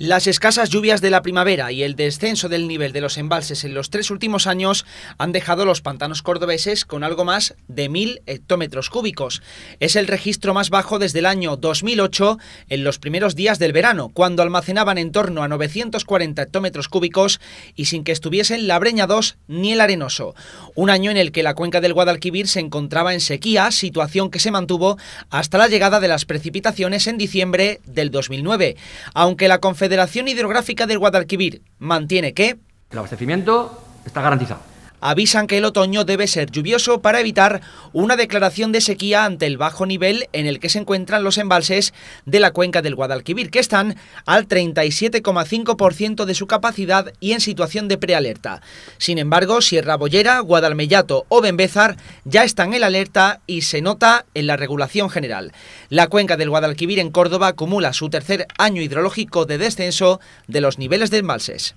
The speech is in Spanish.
Las escasas lluvias de la primavera y el descenso del nivel de los embalses en los tres últimos años han dejado los pantanos cordobeses con algo más de mil hectómetros cúbicos. Es el registro más bajo desde el año 2008 en los primeros días del verano, cuando almacenaban en torno a 940 hectómetros cúbicos y sin que estuviesen la Breña 2 ni el Arenoso. Un año en el que la cuenca del Guadalquivir se encontraba en sequía, situación que se mantuvo hasta la llegada de las precipitaciones en diciembre del 2009. Aunque la Confederación Federación Hidrográfica del Guadalquivir mantiene que... El abastecimiento está garantizado avisan que el otoño debe ser lluvioso para evitar una declaración de sequía ante el bajo nivel en el que se encuentran los embalses de la cuenca del Guadalquivir, que están al 37,5% de su capacidad y en situación de prealerta. Sin embargo, Sierra Bollera, Guadalmellato o Bembezar ya están en alerta y se nota en la regulación general. La cuenca del Guadalquivir en Córdoba acumula su tercer año hidrológico de descenso de los niveles de embalses.